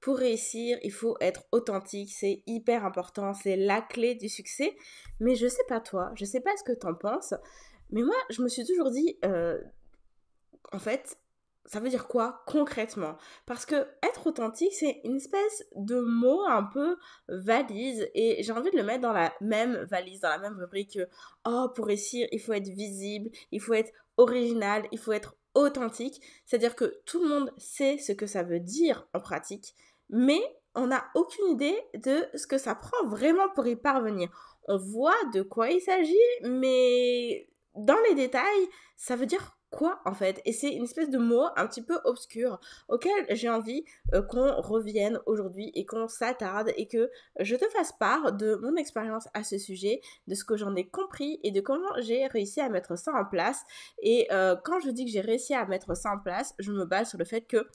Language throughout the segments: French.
pour réussir, il faut être authentique, c'est hyper important, c'est la clé du succès. Mais je sais pas toi, je sais pas ce que t'en penses, mais moi, je me suis toujours dit, euh, en fait, ça veut dire quoi concrètement Parce que être authentique, c'est une espèce de mot un peu valise et j'ai envie de le mettre dans la même valise, dans la même rubrique que oh pour réussir, il faut être visible, il faut être original, il faut être authentique, c'est-à-dire que tout le monde sait ce que ça veut dire en pratique, mais on n'a aucune idée de ce que ça prend vraiment pour y parvenir. On voit de quoi il s'agit, mais dans les détails, ça veut dire quoi en fait Et c'est une espèce de mot un petit peu obscur auquel j'ai envie euh, qu'on revienne aujourd'hui et qu'on s'attarde et que je te fasse part de mon expérience à ce sujet, de ce que j'en ai compris et de comment j'ai réussi à mettre ça en place. Et euh, quand je dis que j'ai réussi à mettre ça en place, je me base sur le fait que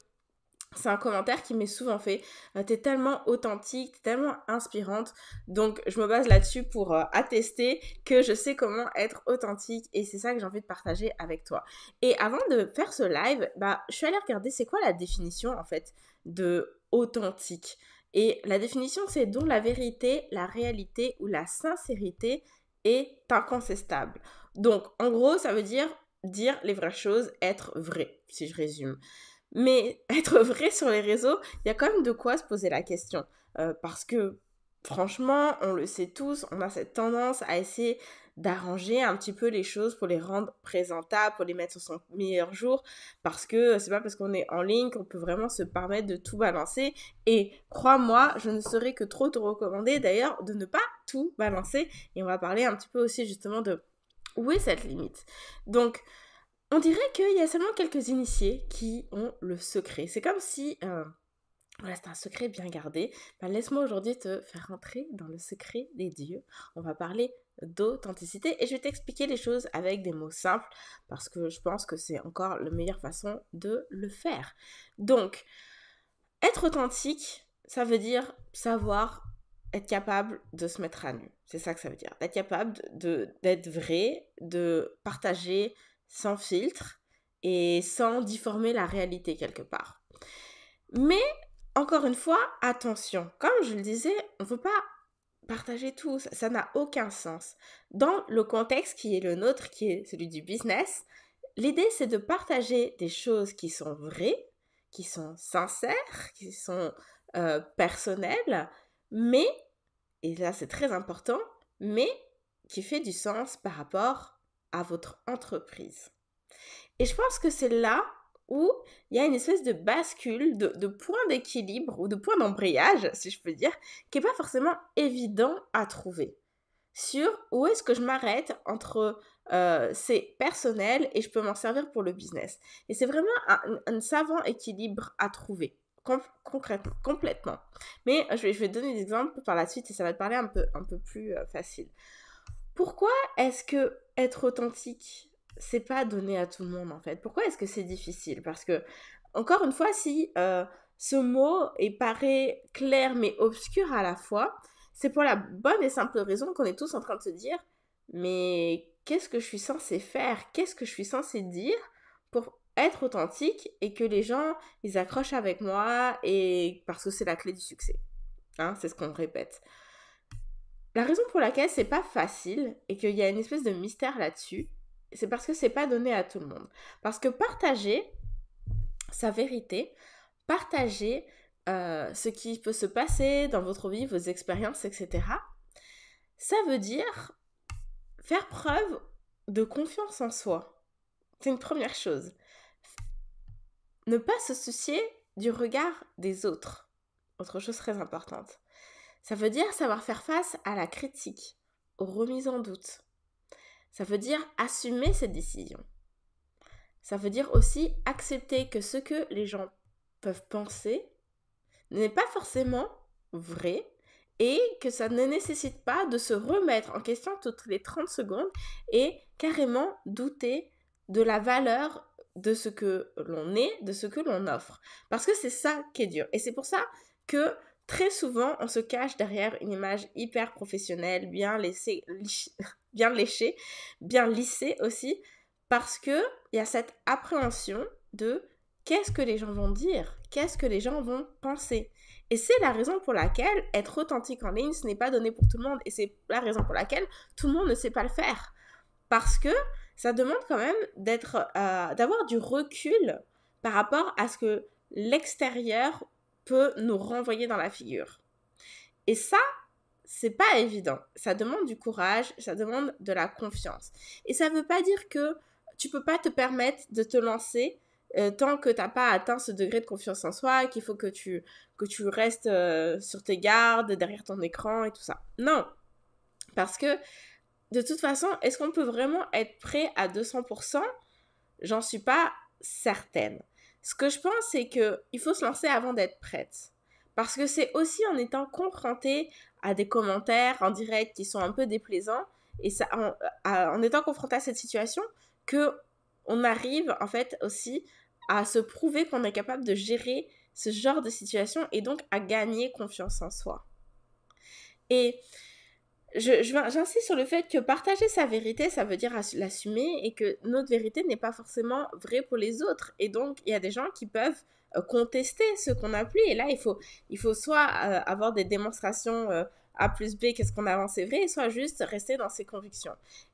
c'est un commentaire qui m'est souvent fait. Euh, t'es tellement authentique, t'es tellement inspirante. Donc, je me base là-dessus pour euh, attester que je sais comment être authentique et c'est ça que j'ai envie de partager avec toi. Et avant de faire ce live, bah, je suis allée regarder c'est quoi la définition en fait de authentique. Et la définition, c'est dont la vérité, la réalité ou la sincérité est incontestable. Donc, en gros, ça veut dire dire les vraies choses, être vrai, si je résume. Mais être vrai sur les réseaux, il y a quand même de quoi se poser la question. Euh, parce que franchement, on le sait tous, on a cette tendance à essayer d'arranger un petit peu les choses pour les rendre présentables, pour les mettre sur son meilleur jour, parce que c'est pas parce qu'on est en ligne qu'on peut vraiment se permettre de tout balancer. Et crois-moi, je ne saurais que trop te recommander d'ailleurs de ne pas tout balancer. Et on va parler un petit peu aussi justement de où est cette limite. Donc, on dirait qu'il y a seulement quelques initiés qui ont le secret. C'est comme si... Euh, voilà, c'est un secret bien gardé. Ben, laisse-moi aujourd'hui te faire rentrer dans le secret des dieux. On va parler d'authenticité et je vais t'expliquer les choses avec des mots simples parce que je pense que c'est encore la meilleure façon de le faire. Donc, être authentique, ça veut dire savoir être capable de se mettre à nu. C'est ça que ça veut dire. D'être capable d'être de, vrai, de partager sans filtre et sans difformer la réalité quelque part. Mais encore une fois, attention, comme je le disais, on ne peut pas partager tout, ça n'a aucun sens. Dans le contexte qui est le nôtre, qui est celui du business, l'idée c'est de partager des choses qui sont vraies, qui sont sincères, qui sont euh, personnelles, mais, et là c'est très important, mais qui fait du sens par rapport à votre entreprise. Et je pense que c'est là où il y a une espèce de bascule, de, point d'équilibre ou de point d'embrayage, si je peux dire, qui n'est pas forcément évident à trouver. Sur où est-ce que je m'arrête entre euh, ces personnels et je peux m'en servir pour le business. Et c'est vraiment un, savant équilibre à trouver. concrètement, complètement. Mais je vais, je vais donner des exemples par la suite et ça va te parler un peu, un peu plus euh, facile pourquoi est-ce que être authentique, c'est pas donné à tout le monde en fait Pourquoi est-ce que c'est difficile Parce que, encore une fois, si euh, ce mot est paraît clair mais obscur à la fois, c'est pour la bonne et simple raison qu'on est tous en train de se dire mais qu'est-ce que je suis censé faire Qu'est-ce que je suis censé dire pour être authentique et que les gens ils accrochent avec moi et parce que c'est la clé du succès. Hein, c'est ce qu'on répète. La raison pour laquelle c'est pas facile et qu'il y a une espèce de mystère là-dessus, c'est parce que c'est pas donné à tout le monde. Parce que partager sa vérité, partager euh, ce qui peut se passer dans votre vie, vos expériences, etc., ça veut dire faire preuve de confiance en soi. C'est une première chose. Ne pas se soucier du regard des autres. Autre chose très importante. Ça veut dire savoir faire face à la critique, aux remises en doute. Ça veut dire assumer cette décision. Ça veut dire aussi accepter que ce que les gens peuvent penser n'est pas forcément vrai et que ça ne nécessite pas de se remettre en question toutes les 30 secondes et carrément douter de la valeur de ce que l'on est, de ce que l'on offre. Parce que c'est ça qui est dur. Et c'est pour ça que Très souvent, on se cache derrière une image hyper professionnelle, bien, laissée, bien léchée, bien lissée aussi, parce qu'il y a cette appréhension de qu'est-ce que les gens vont dire, qu'est-ce que les gens vont penser. Et c'est la raison pour laquelle être authentique en ligne, ce n'est pas donné pour tout le monde. Et c'est la raison pour laquelle tout le monde ne sait pas le faire. Parce que ça demande quand même d'être, euh, d'avoir du recul par rapport à ce que l'extérieur nous renvoyer dans la figure. Et ça, c'est pas évident. Ça demande du courage, ça demande de la confiance. Et ça veut pas dire que tu peux pas te permettre de te lancer euh, tant que t'as pas atteint ce degré de confiance en soi, qu'il faut que tu, que tu restes euh, sur tes gardes, derrière ton écran et tout ça. Non. Parce que, de toute façon, est-ce qu'on peut vraiment être prêt à 200% J'en suis pas certaine. Ce que je pense, c'est qu'il faut se lancer avant d'être prête. Parce que c'est aussi en étant confronté à des commentaires en direct qui sont un peu déplaisants, et ça, en, étant confronté à cette situation, que on arrive en fait aussi à se prouver qu'on est capable de gérer ce genre de situation et donc à gagner confiance en soi. Et j'insiste sur le fait que partager sa vérité, ça veut dire l'assumer et que notre vérité n'est pas forcément vraie pour les autres. Et donc, il y a des gens qui peuvent euh, contester ce qu'on a plu. Et là, il faut, il faut soit euh, avoir des démonstrations euh, A plus B, qu'est-ce qu'on avance, c'est vrai, soit juste rester dans ses convictions.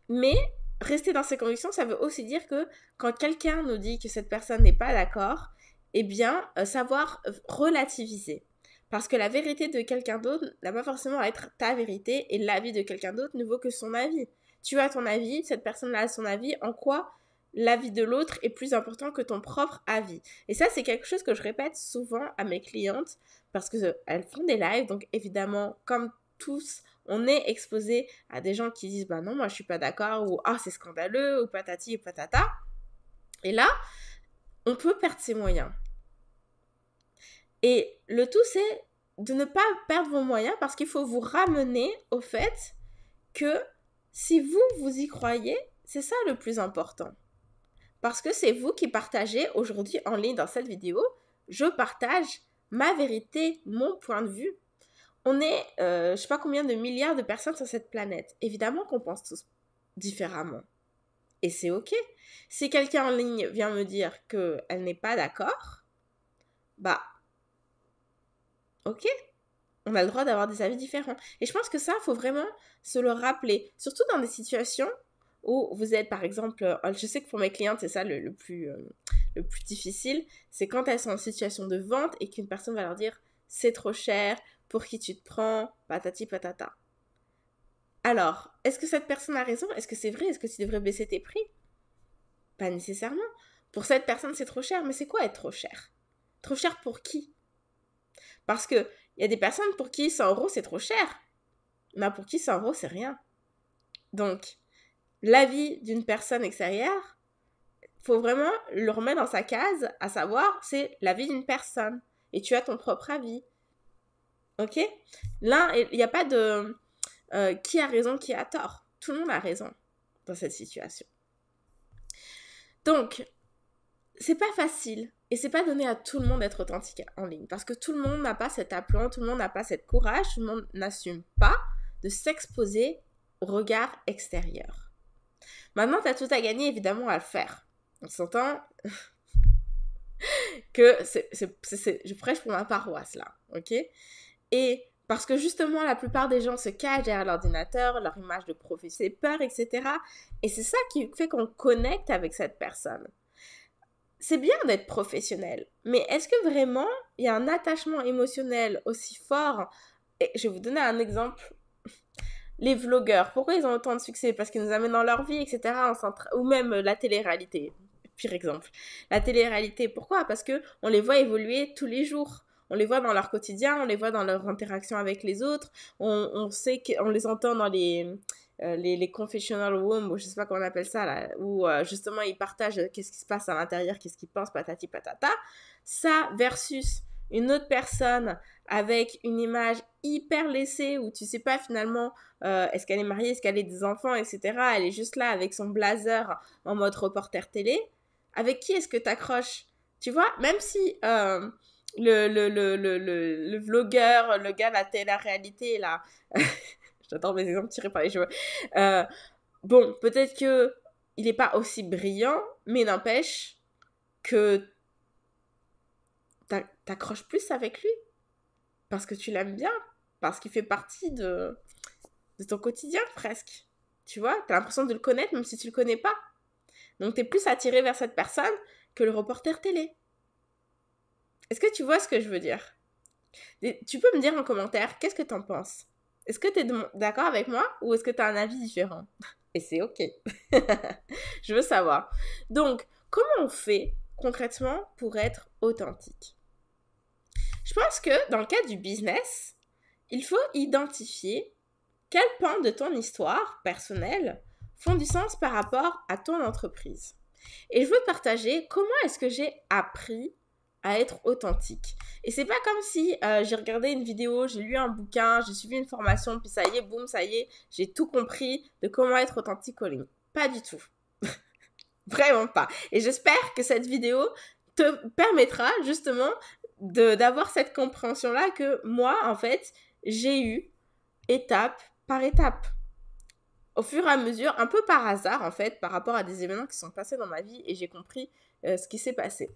Mais rester dans ses convictions, ça veut aussi dire que quand quelqu'un nous dit que cette personne n'est pas d'accord, eh bien, savoir relativiser. Parce que la vérité de quelqu'un d'autre n'a pas forcément à être ta vérité et l'avis de quelqu'un d'autre ne vaut que son avis. Tu as ton avis, cette personne-là a son avis, en quoi l'avis de l'autre est plus important que ton propre avis. Et ça, c'est quelque chose que je répète souvent à mes clientes parce que euh, elles font des lives, donc évidemment, comme tous, on est exposé à des gens qui disent bah non, moi je suis pas d'accord ou ah c'est scandaleux ou patati ou patata. Et là, on peut perdre ses moyens. Et le tout, c'est de ne pas perdre vos moyens parce qu'il faut vous ramener au fait que si vous, vous y croyez, c'est ça le plus important. Parce que c'est vous qui partagez aujourd'hui en ligne dans cette vidéo, je partage ma vérité, mon point de vue. On est, euh, je sais pas combien de milliards de personnes sur cette planète. Évidemment qu'on pense tous différemment. Et c'est OK. Si quelqu'un en ligne vient me dire qu'elle n'est pas d'accord, bah ok, on a le droit d'avoir des avis différents. Et je pense que ça, il faut vraiment se le rappeler, surtout dans des situations où vous êtes, par exemple, euh, je sais que pour mes clientes, c'est ça le, plus, euh, le plus difficile, c'est quand elles sont en situation de vente et qu'une personne va leur dire c'est trop cher, pour qui tu te prends, patati patata. Alors, est-ce que cette personne a raison Est-ce que c'est vrai Est-ce que tu devrais baisser tes prix Pas nécessairement. Pour cette personne, c'est trop cher, mais c'est quoi être trop cher Trop cher pour qui parce il y a des personnes pour qui 100 euros, c'est trop cher. Mais pour qui 100 euros, c'est rien. Donc, l'avis d'une personne extérieure, faut vraiment le remettre dans sa case, à savoir, c'est l'avis d'une personne. Et tu as ton propre avis. Ok Là, il n'y a pas de euh, qui a raison, qui a tort. Tout le monde a raison dans cette situation. Donc, c'est pas facile et c'est pas donné à tout le monde d'être authentique en ligne parce que tout le monde n'a pas cet aplomb, tout le monde n'a pas cette courage, tout le monde n'assume pas de s'exposer au regard extérieur. Maintenant, tu as tout à gagner évidemment à le faire. On s'entend que je prêche pour ma paroisse là, ok Et parce que justement, la plupart des gens se cachent derrière l'ordinateur, leur image de professeur, peur, etc. Et c'est ça qui fait qu'on connecte avec cette personne c'est bien d'être professionnel, mais est-ce que vraiment il y a un attachement émotionnel aussi fort Et je vais vous donner un exemple. Les vlogueurs, pourquoi ils ont autant de succès Parce qu'ils nous amènent dans leur vie, etc. Ou même la télé-réalité, pire exemple. La télé-réalité, pourquoi Parce que on les voit évoluer tous les jours. On les voit dans leur quotidien, on les voit dans leur interaction avec les autres. On, on sait qu'on les entend dans les euh, les, les, confessional rooms, ou je sais pas comment on appelle ça, là, où euh, justement ils partagent euh, qu'est-ce qui se passe à l'intérieur, qu'est-ce qu'ils pensent, patati patata. Ça versus une autre personne avec une image hyper laissée où tu sais pas finalement est-ce qu'elle est mariée, est-ce qu'elle a des enfants, etc. Elle est juste là avec son blazer en mode reporter télé. Avec qui est-ce que t'accroches Tu vois, même si le, le, le, le, vlogueur, le gars la réalité là, J'adore mes exemples tirés par les cheveux. Euh, bon, peut-être que il n'est pas aussi brillant, mais n'empêche que t'accroches plus avec lui parce que tu l'aimes bien, parce qu'il fait partie de, ton quotidien presque. Tu vois, t'as l'impression de le connaître même si tu le connais pas. Donc t'es plus attiré vers cette personne que le reporter télé. Est-ce que tu vois ce que je veux dire Tu peux me dire en commentaire qu'est-ce que t'en penses est-ce que tu es d'accord avec moi ou est-ce que tu as un avis différent Et c'est ok. je veux savoir. Donc, comment on fait concrètement pour être authentique Je pense que dans le cas du business, il faut identifier quel pan de ton histoire personnelle font du sens par rapport à ton entreprise. Et je veux partager comment est-ce que j'ai appris à être authentique. Et c'est pas comme si euh, j'ai regardé une vidéo, j'ai lu un bouquin, j'ai suivi une formation, puis ça y est, boum, ça y est, j'ai tout compris de comment être authentique au ligne. Pas du tout. Vraiment pas. Et j'espère que cette vidéo te permettra justement d'avoir cette compréhension-là que moi, en fait, j'ai eu étape par étape. Au fur et à mesure, un peu par hasard, en fait, par rapport à des événements qui sont passés dans ma vie et j'ai compris euh, ce qui s'est passé.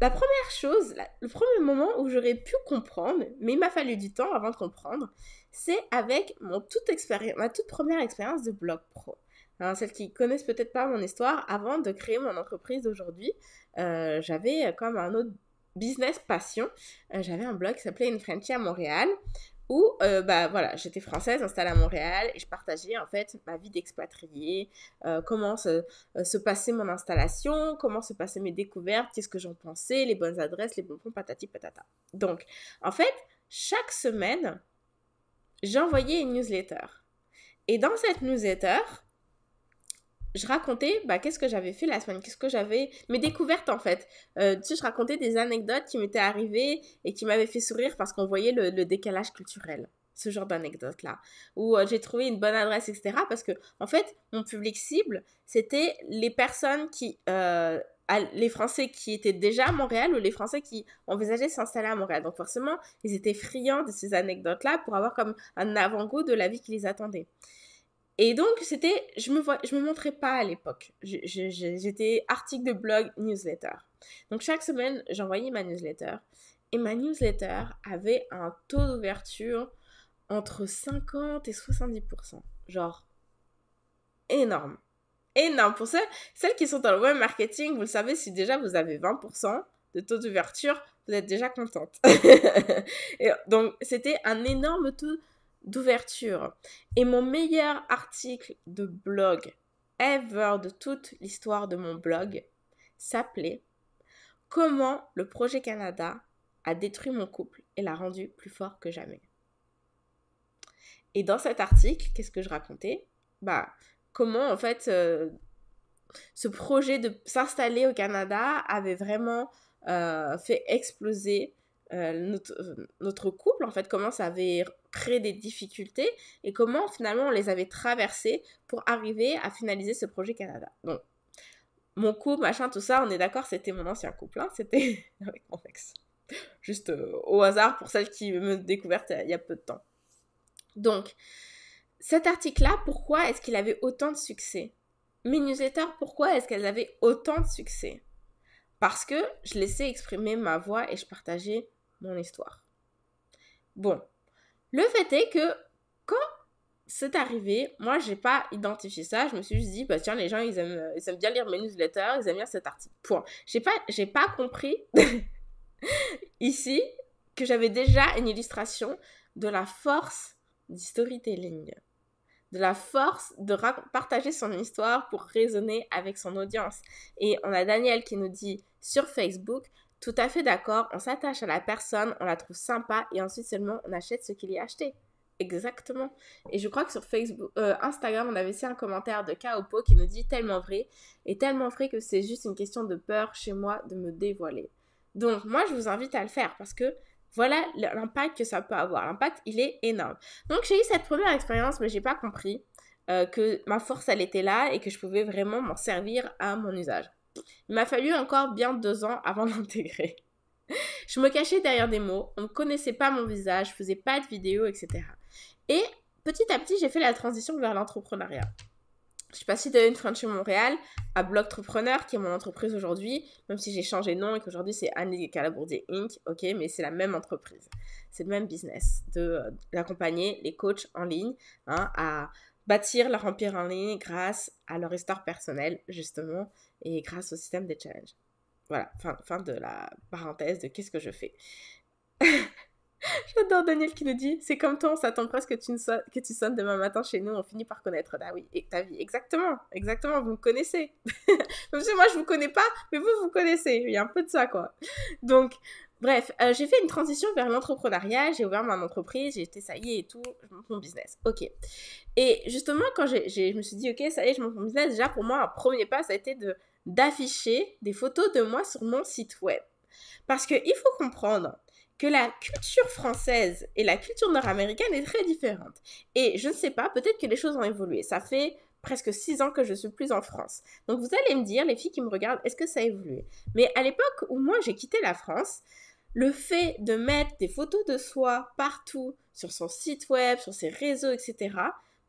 La première chose, le premier moment où j'aurais pu comprendre, mais il m'a fallu du temps avant de comprendre, c'est avec ma toute première expérience de blog pro. Hein, celles qui connaissent peut-être pas mon histoire, avant de créer mon entreprise aujourd'hui, euh, j'avais comme un autre business passion, euh, j'avais un blog qui s'appelait Une Frenchie à Montréal où euh, bah, voilà, j'étais française, installée à Montréal, et je partageais en fait ma vie d'expatriée, euh, comment se, euh, se, passait mon installation, comment se passaient mes découvertes, qu'est-ce que j'en pensais, les bonnes adresses, les bonbons, patati patata. Donc, en fait, chaque semaine, j'envoyais une newsletter. Et dans cette newsletter, je racontais bah, qu'est-ce que j'avais fait la semaine, qu'est-ce que j'avais, mes découvertes en fait. Euh, tu sais, je racontais des anecdotes qui m'étaient arrivées et qui m'avaient fait sourire parce qu'on voyait le, décalage culturel, ce genre danecdotes là. Où euh, j'ai trouvé une bonne adresse, etc. Parce que en fait, mon public cible, c'était les personnes qui. Euh, les Français qui étaient déjà à Montréal ou les Français qui envisageaient s'installer à Montréal. Donc forcément, ils étaient friands de ces anecdotes-là pour avoir comme un avant-goût de la vie qui les attendait. Et donc, c'était, je me, je me montrais pas à l'époque. J'étais article de blog, newsletter. Donc, chaque semaine, j'envoyais ma newsletter. Et ma newsletter avait un taux d'ouverture entre 50 et 70%. Genre, énorme. Énorme. Pour celles, celles qui sont dans le web marketing, vous le savez, si déjà vous avez 20% de taux d'ouverture, vous êtes déjà contente. donc, c'était un énorme taux d'ouverture et mon meilleur article de blog ever de toute l'histoire de mon blog s'appelait Comment le projet Canada a détruit mon couple et l'a rendu plus fort que jamais. Et dans cet article, qu'est-ce que je racontais Bah, comment en fait euh, ce projet de s'installer au Canada avait vraiment euh, fait exploser euh, notre, notre, couple, en fait, comment ça avait Créer des difficultés et comment finalement on les avait traversées pour arriver à finaliser ce projet Canada. Donc, mon couple, machin, tout ça, on est d'accord, c'était mon ancien couple, hein, c'était avec mon ex. Juste euh, au hasard pour celle qui me découverte euh, il y a peu de temps. Donc, cet article-là, pourquoi est-ce qu'il avait autant de succès Mes newsletters, pourquoi est-ce qu'elles avaient autant de succès Parce que je laissais exprimer ma voix et je partageais mon histoire. Bon, le fait est que quand c'est arrivé, moi, j'ai pas identifié ça. Je me suis juste dit, bah tiens, les gens, ils aiment, euh, ils aiment bien lire mes newsletters, ils aiment bien cet article. Point. J'ai pas, j'ai pas compris ici que j'avais déjà une illustration de la force du storytelling, de la force de partager son histoire pour raisonner avec son audience. Et on a Daniel qui nous dit sur Facebook, tout à fait d'accord, on s'attache à la personne, on la trouve sympa et ensuite seulement on achète ce qu'il y a acheté. Exactement. Et je crois que sur Facebook, euh, Instagram, on avait aussi un commentaire de Kaopo qui nous dit tellement vrai et tellement vrai que c'est juste une question de peur chez moi de me dévoiler. Donc moi, je vous invite à le faire parce que voilà l'impact que ça peut avoir. L'impact, il est énorme. Donc j'ai eu cette première expérience, mais j'ai pas compris euh, que ma force, elle était là et que je pouvais vraiment m'en servir à mon usage. Il m'a fallu encore bien deux ans avant d'intégrer. je me cachais derrière des mots, on ne connaissait pas mon visage, je faisais pas de vidéos, etc. Et petit à petit, j'ai fait la transition vers l'entrepreneuriat. Je suis passée d'une franchise à Montréal à Entrepreneur, qui est mon entreprise aujourd'hui, même si j'ai changé de nom et qu'aujourd'hui c'est Annie Calabourdier Inc. Ok, mais c'est la même entreprise, c'est le même business, de l'accompagner, euh, les coachs en ligne hein, à bâtir leur empire en ligne grâce à leur histoire personnelle, justement, et grâce au système des challenges. Voilà, fin, fin de la parenthèse de qu'est-ce que je fais. J'adore Daniel qui nous dit c'est comme toi, on s'attend presque que tu, que tu sonnes demain matin chez nous, on finit par connaître bah oui, et ta vie. Exactement, exactement, vous me connaissez. Même si moi je vous connais pas, mais vous vous connaissez. Il y a un peu de ça quoi. Donc Bref, euh, j'ai fait une transition vers l'entrepreneuriat, j'ai ouvert mon entreprise, j'ai été ça y est et tout, je monte mon business. Ok. Et justement, quand j'ai, je me suis dit, ok, ça y est, je monte mon business, déjà pour moi, un premier pas, ça a été de, d'afficher des photos de moi sur mon site web. Parce qu'il faut comprendre que la culture française et la culture nord-américaine est très différente. Et je ne sais pas, peut-être que les choses ont évolué. Ça fait presque six ans que je suis plus en France. Donc vous allez me dire, les filles qui me regardent, est-ce que ça a évolué Mais à l'époque où moi j'ai quitté la France, le fait de mettre des photos de soi partout, sur son site web, sur ses réseaux, etc.,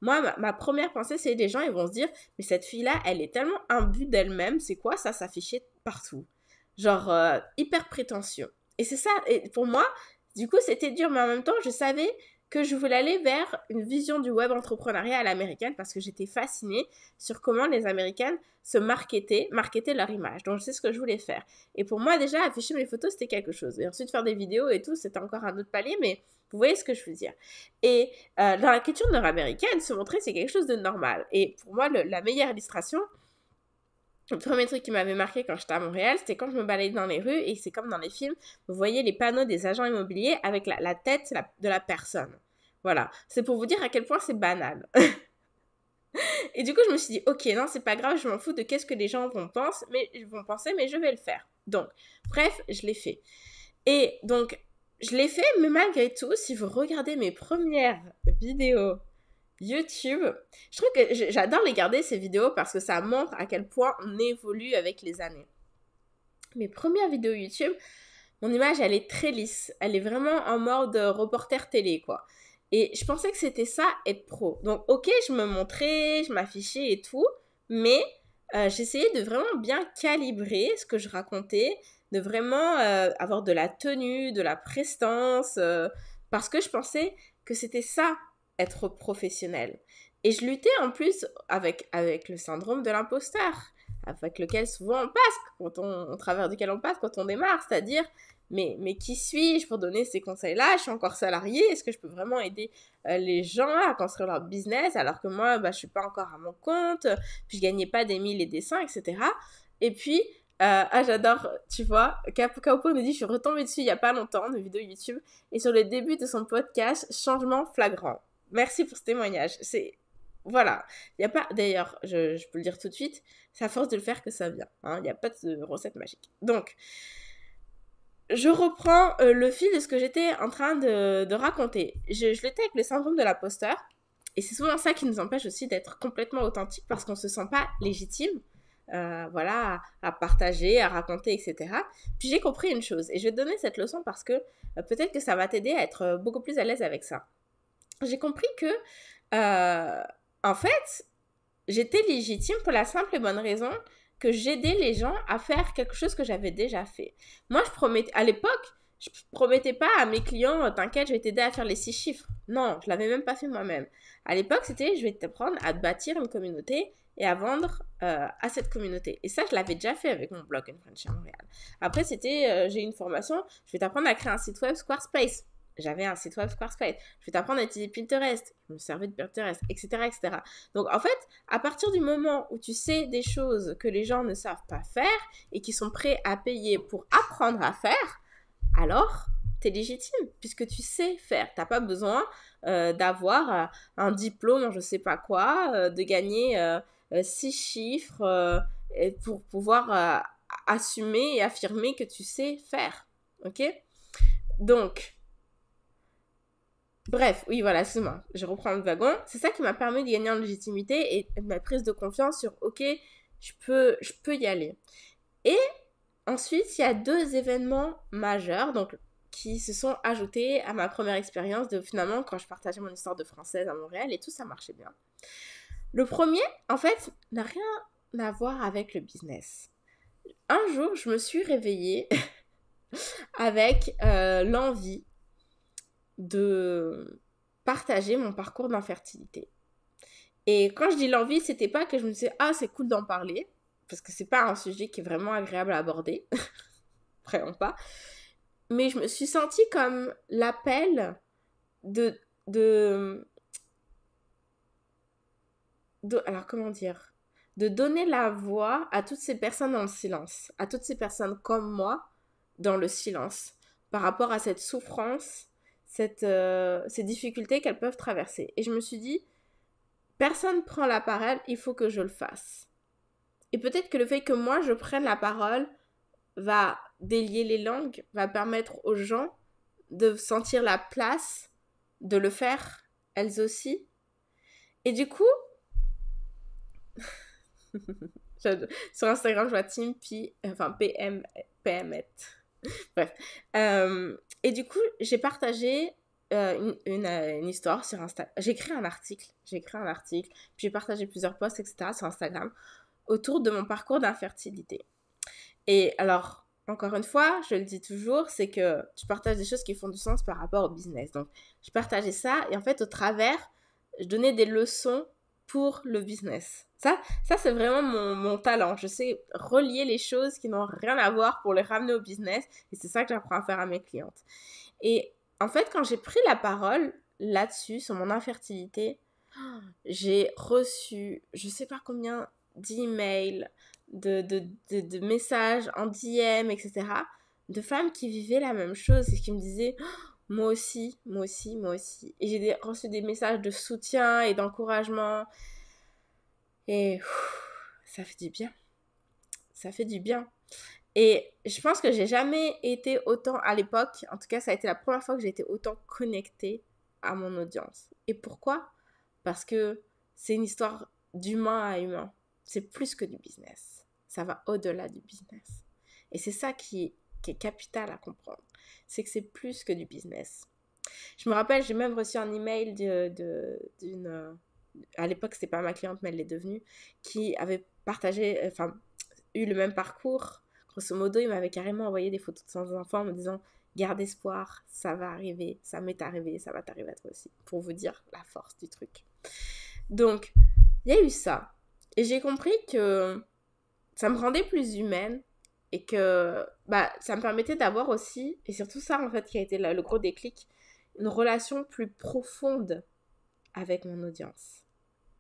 moi, ma, première pensée, c'est les gens, ils vont se dire, mais cette fille-là, elle est tellement imbue d'elle-même, c'est quoi ça s'afficher partout Genre, euh, hyper prétentieux. Et c'est ça, et pour moi, du coup, c'était dur, mais en même temps, je savais que je voulais aller vers une vision du web entrepreneuriat à l'américaine parce que j'étais fascinée sur comment les Américaines se marketaient, marketaient leur image. Donc, je sais ce que je voulais faire. Et pour moi, déjà, afficher mes photos, c'était quelque chose. Et ensuite, faire des vidéos et tout, c'était encore un autre palier, mais vous voyez ce que je veux dire. Et euh, dans la culture nord-américaine, se montrer, c'est quelque chose de normal. Et pour moi, la meilleure illustration, le premier truc qui m'avait marqué quand j'étais à Montréal, c'était quand je me baladais dans les rues et c'est comme dans les films, vous voyez les panneaux des agents immobiliers avec la, tête de la personne. Voilà, c'est pour vous dire à quel point c'est banal. et du coup, je me suis dit, ok, non, c'est pas grave, je m'en fous de qu'est-ce que les gens vont penser, mais vont penser, mais je vais le faire. Donc, bref, je l'ai fait. Et donc, je l'ai fait, mais malgré tout, si vous regardez mes premières vidéos YouTube. Je trouve que j'adore les garder ces vidéos parce que ça montre à quel point on évolue avec les années. Mes premières vidéos YouTube, mon image elle est très lisse, elle est vraiment en mode reporter télé quoi. Et je pensais que c'était ça être pro. Donc ok, je me montrais, je m'affichais et tout, mais euh, j'essayais de vraiment bien calibrer ce que je racontais, de vraiment euh, avoir de la tenue, de la prestance, euh, parce que je pensais que c'était ça être professionnelle. Et je luttais en plus avec, avec le syndrome de l'imposteur, avec lequel souvent on passe, quand on, au travers duquel on passe quand on démarre, c'est-à-dire mais, mais qui suis-je pour donner ces conseils-là Je suis encore salarié, est-ce que je peux vraiment aider euh, les gens à construire leur business alors que moi, bah, je suis pas encore à mon compte, puis je gagnais pas des mille et des etc. Et puis, euh, ah, j'adore, tu vois, Kaopo nous dit, je suis retombée dessus il y a pas longtemps, de vidéo YouTube, et sur le début de son podcast, Changement flagrant. Merci pour ce témoignage. C'est voilà. Il y a pas, d'ailleurs, je, peux le dire tout de suite, c'est à force de le faire que ça vient. Il hein. n'y a pas de recette magique. Donc, je reprends euh, le fil de ce que j'étais en train de, raconter. Je, je l'étais avec le syndrome de l'imposteur. Et c'est souvent ça qui nous empêche aussi d'être complètement authentique parce qu'on ne se sent pas légitime. Euh, voilà, à, partager, à raconter, etc. Puis j'ai compris une chose, et je vais te donner cette leçon parce que euh, peut-être que ça va t'aider à être beaucoup plus à l'aise avec ça j'ai compris que, euh, en fait, j'étais légitime pour la simple et bonne raison que j'aidais les gens à faire quelque chose que j'avais déjà fait. Moi, je promettais, à l'époque, je promettais pas à mes clients, t'inquiète, je vais t'aider à faire les six chiffres. Non, je l'avais même pas fait moi-même. À l'époque, c'était, je vais t'apprendre à bâtir une communauté et à vendre euh, à cette communauté. Et ça, je l'avais déjà fait avec mon blog en French Montréal. Après, c'était, euh, j'ai une formation, je vais t'apprendre à créer un site web Squarespace j'avais un site web Squarespace. Je vais t'apprendre à utiliser Pinterest. Je me servais de Pinterest, etc., etc. Donc, en fait, à partir du moment où tu sais des choses que les gens ne savent pas faire et qui sont prêts à payer pour apprendre à faire, alors tu es légitime puisque tu sais faire. Tu pas besoin euh, d'avoir euh, un diplôme, je sais pas quoi, euh, de gagner six chiffres pour pouvoir assumer et affirmer que tu sais faire. Ok Donc, Bref, oui, voilà, c'est moi je reprends le wagon. C'est ça qui m'a permis de gagner en légitimité et ma prise de confiance sur, ok, je peux, je peux y aller. Et ensuite, il y a deux événements majeurs donc, qui se sont ajoutés à ma première expérience de finalement quand je partageais mon histoire de française à Montréal et tout, ça marchait bien. Le premier, en fait, n'a rien à voir avec le business. Un jour, je me suis réveillée avec euh, l'envie de partager mon parcours d'infertilité. Et quand je dis l'envie, c'était pas que je me disais ah c'est cool d'en parler parce que c'est pas un sujet qui est vraiment agréable à aborder, vraiment pas. Mais je me suis sentie comme l'appel de de de alors comment dire de donner la voix à toutes ces personnes dans le silence, à toutes ces personnes comme moi dans le silence par rapport à cette souffrance cette, euh, ces difficultés qu'elles peuvent traverser. Et je me suis dit, personne prend la parole, il faut que je le fasse. Et peut-être que le fait que moi je prenne la parole va délier les langues, va permettre aux gens de sentir la place de le faire, elles aussi. Et du coup, sur Instagram, je vois Team P, enfin PM, PMette. Bref. Euh, et du coup, j'ai partagé euh, euh, une, histoire sur Instagram. J'ai écrit un article, j'ai écrit un article, puis j'ai partagé plusieurs posts, etc. sur Instagram autour de mon parcours d'infertilité. Et alors, encore une fois, je le dis toujours, c'est que je partage des choses qui font du sens par rapport au business. Donc, je partageais ça et en fait, au travers, je donnais des leçons pour le business. Ça, ça c'est vraiment mon, talent. Je sais relier les choses qui n'ont rien à voir pour les ramener au business. Et c'est ça que j'apprends à faire à mes clientes. Et en fait, quand j'ai pris la parole là-dessus, sur mon infertilité, j'ai reçu, je sais pas combien d'emails, de, de, de, messages en DM, etc., de femmes qui vivaient la même chose et qui me disaient Moi aussi, moi aussi, moi aussi. Et j'ai reçu des messages de soutien et d'encouragement. Et ça fait du bien. Ça fait du bien. Et je pense que j'ai jamais été autant à l'époque, en tout cas ça a été la première fois que j'ai été autant connectée à mon audience. Et pourquoi Parce que c'est une histoire d'humain à humain. C'est plus que du business. Ça va au-delà du business. Et c'est ça qui, qui est capital à comprendre. C'est que c'est plus que du business. Je me rappelle, j'ai même reçu un email d'une euh, à l'époque c'était pas ma cliente mais elle l'est devenue, qui avait partagé, enfin eu le même parcours. Grosso modo, il m'avait carrément envoyé des photos de son enfant en me disant garde espoir, ça va arriver, ça m'est arrivé, ça va t'arriver à toi aussi, pour vous dire la force du truc. Donc, il y a eu ça. Et j'ai compris que ça me rendait plus humaine et que bah, ça me permettait d'avoir aussi, et surtout ça en fait qui a été le gros déclic, une relation plus profonde avec mon audience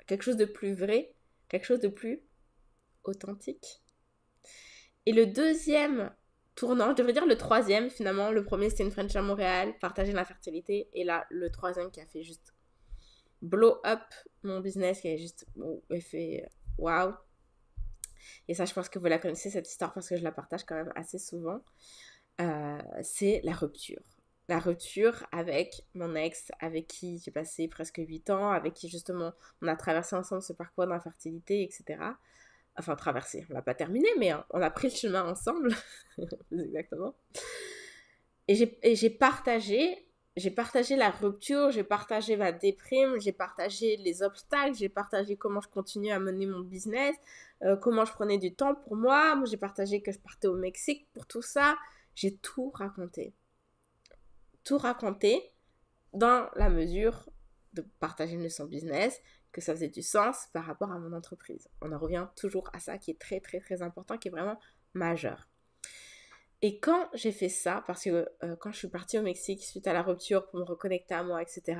quelque chose de plus vrai, quelque chose de plus authentique. Et le deuxième tournant, je devrais dire le troisième finalement, le premier c'était une French à Montréal, partager la fertilité, et là le troisième qui a fait juste blow up mon business, qui a juste fait waouh. Et ça je pense que vous la connaissez cette histoire parce que je la partage quand même assez souvent, euh, c'est la rupture la rupture avec mon ex, avec qui j'ai passé presque 8 ans, avec qui justement on a traversé ensemble ce parcours d'infertilité, etc. Enfin, traversé, on l'a pas terminé, mais hein, on a pris le chemin ensemble. Exactement. Et j'ai partagé j'ai partagé la rupture, j'ai partagé ma déprime, j'ai partagé les obstacles, j'ai partagé comment je continuais à mener mon business, euh, comment je prenais du temps pour moi, moi j'ai partagé que je partais au Mexique pour tout ça, j'ai tout raconté tout raconter dans la mesure de partager son business, que ça faisait du sens par rapport à mon entreprise. On en revient toujours à ça qui est très très très important, qui est vraiment majeur. Et quand j'ai fait ça, parce que euh, quand je suis partie au Mexique suite à la rupture pour me reconnecter à moi, etc.,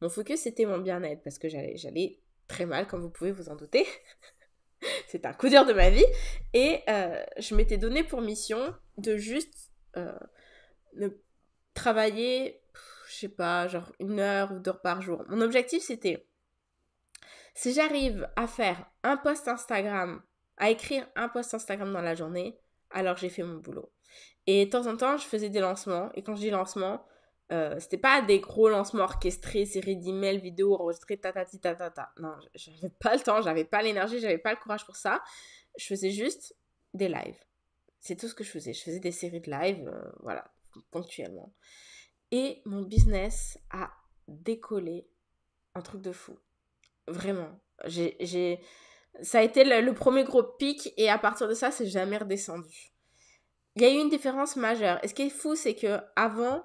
mon focus c'était mon bien-être parce que j'allais très mal, comme vous pouvez vous en douter. c'est un coup dur de ma vie. Et euh, je m'étais donné pour mission de juste euh, ne travailler, je sais pas, genre une heure ou deux par jour. Mon objectif, c'était, si j'arrive à faire un post Instagram, à écrire un post Instagram dans la journée, alors j'ai fait mon boulot. Et de temps en temps, je faisais des lancements. Et quand je dis lancement, euh, c'était pas des gros lancements orchestrés, séries d'emails, vidéos enregistrées, ta ta ta ta ta. Non, j'avais pas le temps, j'avais pas l'énergie, j'avais pas le courage pour ça. Je faisais juste des lives. C'est tout ce que je faisais. Je faisais des séries de lives, euh, voilà, ponctuellement. Et mon business a décollé un truc de fou. Vraiment. J'ai, Ça a été le, premier gros pic et à partir de ça, c'est jamais redescendu. Il y a eu une différence majeure. Et ce qui est fou, c'est que avant,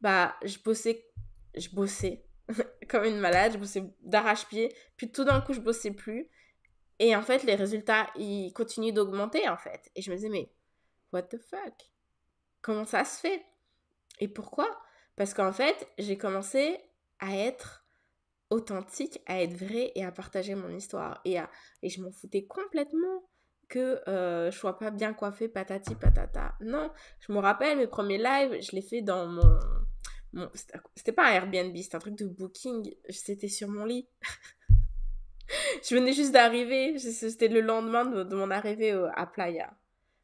bah, je bossais, je bossais comme une malade, je bossais d'arrache-pied, puis tout d'un coup, je bossais plus. Et en fait, les résultats, ils continuent d'augmenter, en fait. Et je me disais, mais what the fuck Comment ça se fait et pourquoi Parce qu'en fait, j'ai commencé à être authentique, à être vraie et à partager mon histoire. Et, à, et je m'en foutais complètement que euh, je sois pas bien coiffée, patati patata. Non, je me rappelle mes premiers lives, je les fais dans mon. c'était pas un Airbnb, c'était un truc de booking. C'était sur mon lit. je venais juste d'arriver, c'était le lendemain de, mon arrivée à Playa.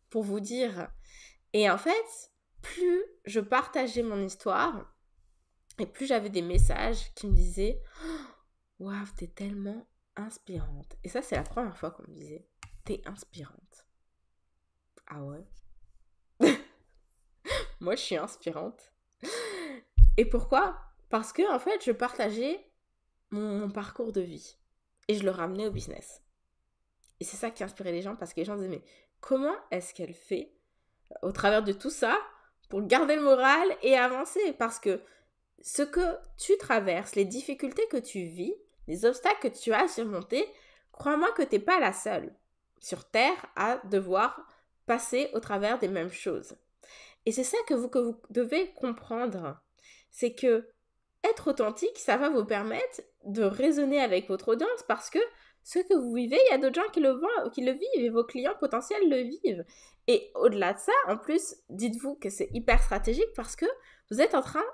Pour vous dire. Et en fait, plus je partageais mon histoire, et plus j'avais des messages qui me disaient Waouh, wow, t'es tellement inspirante. Et ça, c'est la première fois qu'on me disait T'es inspirante. Ah ouais Moi, je suis inspirante. Et pourquoi Parce que, en fait, je partageais mon, mon, parcours de vie et je le ramenais au business. Et c'est ça qui inspirait les gens parce que les gens disaient Mais comment est-ce qu'elle fait au travers de tout ça pour garder le moral et avancer. Parce que ce que tu traverses, les difficultés que tu vis, les obstacles que tu as à surmonter, crois-moi que tu n'es pas la seule sur Terre à devoir passer au travers des mêmes choses. Et c'est ça que vous, que vous devez comprendre. C'est que être authentique, ça va vous permettre de raisonner avec votre audience parce que ce que vous vivez, il y a d'autres gens qui le, voient, qui le vivent et vos clients potentiels le vivent. Et au-delà de ça, en plus, dites-vous que c'est hyper stratégique parce que vous êtes en train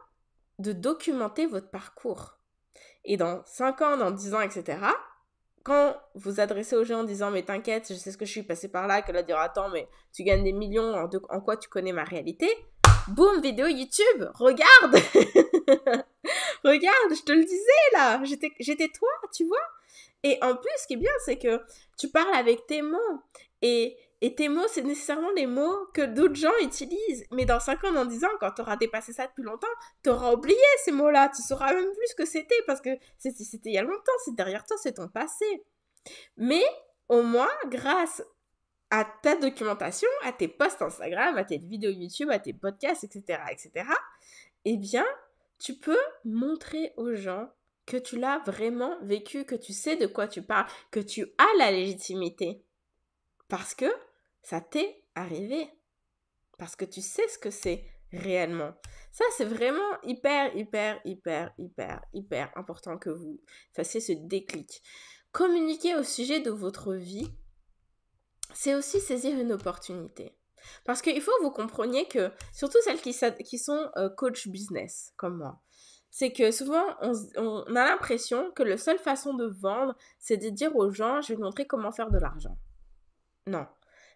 de documenter votre parcours. Et dans 5 ans, dans 10 ans, etc., quand vous adressez aux gens en disant mais t'inquiète, je sais ce que je suis passé par là, que là dire « attends mais tu gagnes des millions, en, en quoi tu connais ma réalité Boum, vidéo YouTube, regarde Regarde, je te le disais là, j'étais toi, tu vois et en plus, ce qui est bien, c'est que tu parles avec tes mots. Et, tes mots, c'est nécessairement les mots que d'autres gens utilisent. Mais dans 5 ans, dans 10 ans, quand tu auras dépassé ça depuis longtemps, tu auras oublié ces mots-là. Tu sauras même plus ce que c'était parce que c'était il y a longtemps, c'est derrière toi, c'est ton passé. Mais au moins, grâce à ta documentation, à tes posts Instagram, à tes vidéos YouTube, à tes podcasts, etc., etc., eh bien, tu peux montrer aux gens que tu l'as vraiment vécu, que tu sais de quoi tu parles, que tu as la légitimité. Parce que ça t'est arrivé. Parce que tu sais ce que c'est réellement. Ça, c'est vraiment hyper, hyper, hyper, hyper, hyper important que vous fassiez ce déclic. Communiquer au sujet de votre vie, c'est aussi saisir une opportunité. Parce qu'il faut que vous compreniez que, surtout celles qui, sont euh, coach business, comme moi, c'est que souvent on, a l'impression que la seule façon de vendre, c'est de dire aux gens, je vais vous montrer comment faire de l'argent. Non,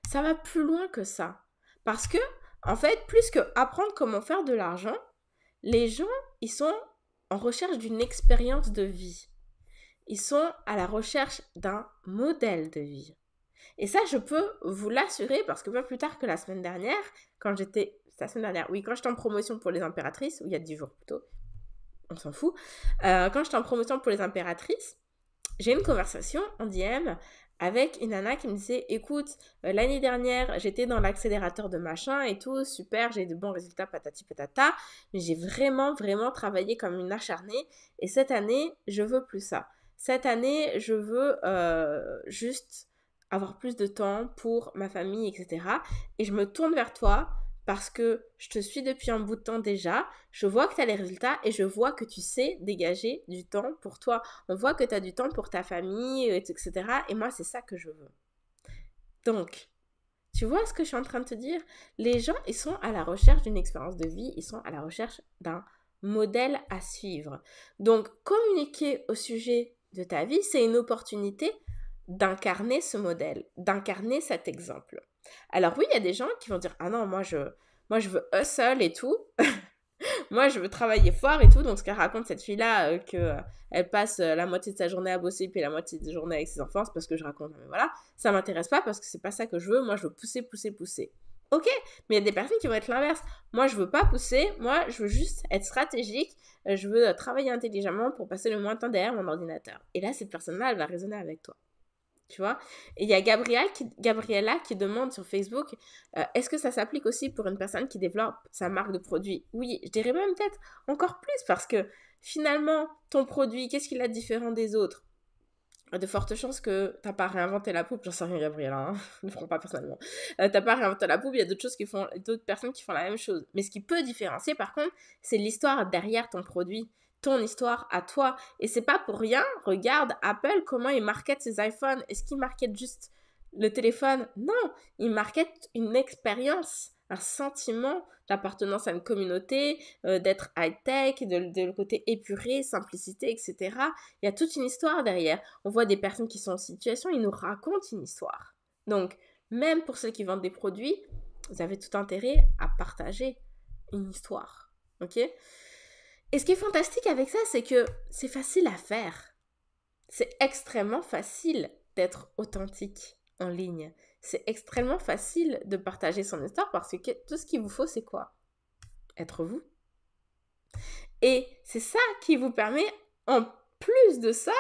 ça va plus loin que ça. Parce que, en fait, plus que apprendre comment faire de l'argent, les gens, ils sont en recherche d'une expérience de vie. Ils sont à la recherche d'un modèle de vie. Et ça, je peux vous l'assurer parce que pas plus tard que la semaine dernière, quand j'étais, la semaine dernière, oui, quand j'étais en promotion pour les impératrices, ou il y a 10 jours plutôt, on s'en fout. Euh, quand j'étais en promotion pour les impératrices, j'ai une conversation en DM avec une nana qui me disait écoute euh, l'année dernière j'étais dans l'accélérateur de machin et tout super j'ai de bons résultats patati patata mais j'ai vraiment vraiment travaillé comme une acharnée et cette année je veux plus ça cette année je veux euh, juste avoir plus de temps pour ma famille etc et je me tourne vers toi parce que je te suis depuis un bout de temps déjà, je vois que tu as les résultats et je vois que tu sais dégager du temps pour toi. On voit que tu as du temps pour ta famille, euh, etc. Et moi, c'est ça que je veux. Donc, tu vois ce que je suis en train de te dire Les gens, ils sont à la recherche d'une expérience de vie, ils sont à la recherche d'un modèle à suivre. Donc, communiquer au sujet de ta vie, c'est une opportunité d'incarner ce modèle, d'incarner cet exemple. Alors oui, il y a des gens qui vont dire ah non moi je moi je veux hustle et tout. moi je veux travailler fort et tout. Donc ce qu'elle raconte cette fille là qu'elle euh, que euh, elle passe euh, la moitié de sa journée à bosser puis la moitié de sa journée avec ses enfants, c'est parce que je raconte mais voilà, ça m'intéresse pas parce que c'est pas ça que je veux. Moi je veux pousser pousser pousser. Ok, mais il y a des personnes qui vont être l'inverse. Moi, je veux pas pousser, moi, je veux juste être stratégique, je veux travailler intelligemment pour passer le moins de temps derrière mon ordinateur. Et là, cette personne-là, elle va raisonner avec toi tu vois. Et il y a Gabriel qui, Gabriella qui demande sur Facebook, euh, est-ce que ça s'applique aussi pour une personne qui développe sa marque de produit Oui, je dirais même peut-être encore plus parce que finalement, ton produit, qu'est-ce qu'il a de différent des autres de fortes chances que t'as pas réinventé la poupe, j'en sais rien Gabriella, hein, ne prends pas personnellement. Tu euh, t'as pas réinventé la poupe, il y a d'autres choses qui font, d'autres personnes qui font la même chose. Mais ce qui peut différencier par contre, c'est l'histoire derrière ton produit ton histoire à toi. Et c'est pas pour rien. Regarde Apple, comment ils marketent ses iPhones. Est-ce qu'ils marketent juste le téléphone Non, ils marketent une expérience, un sentiment d'appartenance à une communauté, euh, d'être high-tech, de, le côté épuré, simplicité, etc. Il y a toute une histoire derrière. On voit des personnes qui sont en situation, ils nous racontent une histoire. Donc, même pour ceux qui vendent des produits, vous avez tout intérêt à partager une histoire. OK et ce qui est fantastique avec ça, c'est que c'est facile à faire. C'est extrêmement facile d'être authentique en ligne. C'est extrêmement facile de partager son histoire parce que tout ce qu'il vous faut, c'est quoi Être vous. Et c'est ça qui vous permet, en plus de ça,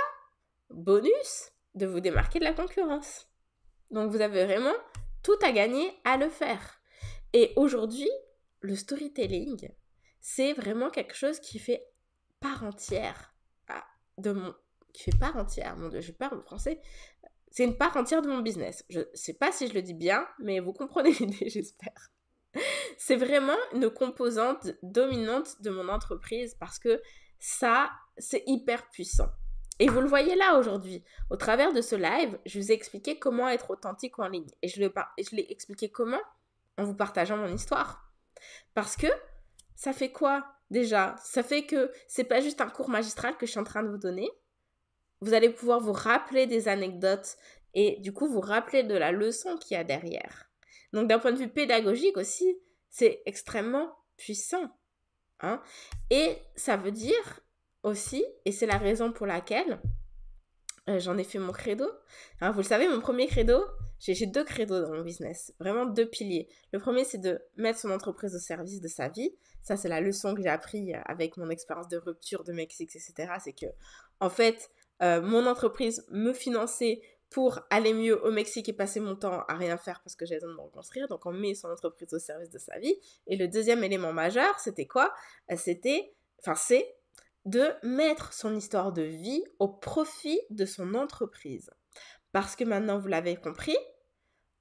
bonus, de vous démarquer de la concurrence. Donc vous avez vraiment tout à gagner à le faire. Et aujourd'hui, le storytelling, c'est vraiment quelque chose qui fait part entière de mon... qui fait part entière, mon dieu, je parle français, c'est une part entière de mon business. Je sais pas si je le dis bien, mais vous comprenez l'idée, j'espère. C'est vraiment une composante dominante de mon entreprise parce que ça, c'est hyper puissant. Et vous le voyez là aujourd'hui. Au travers de ce live, je vous ai expliqué comment être authentique en ligne. Et je l'ai expliqué comment En vous partageant mon histoire. Parce que ça fait quoi déjà Ça fait que c'est pas juste un cours magistral que je suis en train de vous donner. Vous allez pouvoir vous rappeler des anecdotes et du coup vous rappeler de la leçon qu'il y a derrière. Donc d'un point de vue pédagogique aussi, c'est extrêmement puissant. Hein? Et ça veut dire aussi, et c'est la raison pour laquelle euh, j'en ai fait mon credo. Hein, vous le savez, mon premier credo, j'ai deux credos dans mon business, vraiment deux piliers. Le premier, c'est de mettre son entreprise au service de sa vie ça c'est la leçon que j'ai appris euh, avec mon expérience de rupture de Mexique, etc. C'est que, en fait, euh, mon entreprise me finançait pour aller mieux au Mexique et passer mon temps à rien faire parce que j'avais besoin de me reconstruire. Donc on met son entreprise au service de sa vie. Et le deuxième élément majeur, c'était quoi euh, C'était, enfin c'est de mettre son histoire de vie au profit de son entreprise. Parce que maintenant, vous l'avez compris,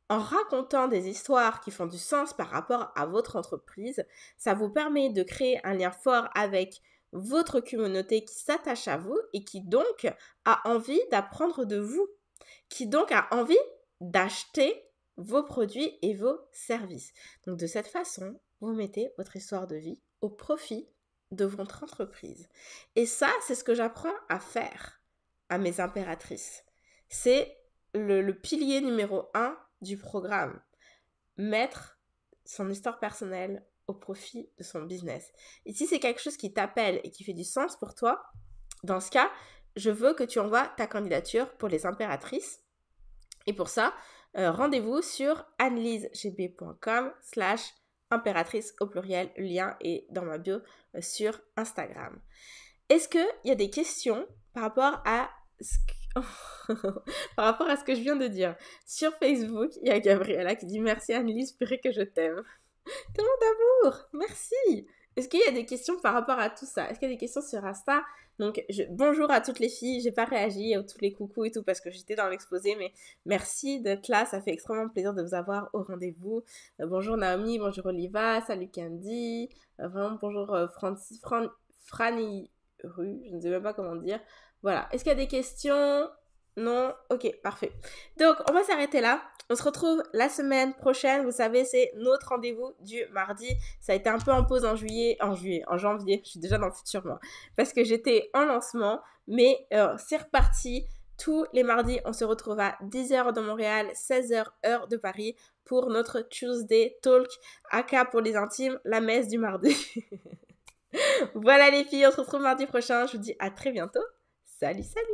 en racontant des histoires qui font du sens par rapport à votre entreprise, ça vous permet de créer un lien fort avec votre communauté qui s'attache à vous et qui donc a envie d'apprendre de vous, qui donc a envie d'acheter vos produits et vos services. Donc de cette façon, vous mettez votre histoire de vie au profit de votre entreprise. Et ça, c'est ce que j'apprends à faire à mes impératrices. C'est le, pilier numéro un du programme. Mettre son histoire personnelle au profit de son business. Et si c'est quelque chose qui t'appelle et qui fait du sens pour toi, dans ce cas, je veux que tu envoies ta candidature pour les impératrices. Et pour ça, euh, rendez-vous sur analysegb.com slash impératrice au pluriel. lien est dans ma bio euh, sur Instagram. Est-ce qu'il y a des questions par rapport à ce par rapport à ce que je viens de dire, sur Facebook, il y a Gabriella qui dit merci Annelise, purée que je t'aime. Tellement d'amour, merci. Est-ce qu'il y a des questions par rapport à tout ça Est-ce qu'il y a des questions sur ça Donc, bonjour à toutes les filles. J'ai pas réagi à tous les coucous et tout parce que j'étais dans l'exposé, mais merci d'être là. Ça fait extrêmement plaisir de vous avoir au rendez-vous. Euh, bonjour Naomi, bonjour Oliva, salut Candy. Euh, vraiment, bonjour euh, Franny je ne sais même pas comment dire. Voilà. Est-ce qu'il y a des questions Non Ok, parfait. Donc, on va s'arrêter là. On se retrouve la semaine prochaine. Vous savez, c'est notre rendez-vous du mardi. Ça a été un peu en pause en juillet, en juillet, en janvier. Je suis déjà dans le futur, moi. Parce que j'étais en lancement. Mais euh, c'est reparti. Tous les mardis, on se retrouve à 10h de Montréal, 16h heure de Paris pour notre Tuesday Talk, AK pour les intimes, la messe du mardi. voilà les filles, on se retrouve mardi prochain. Je vous dis à très bientôt. Salut, salut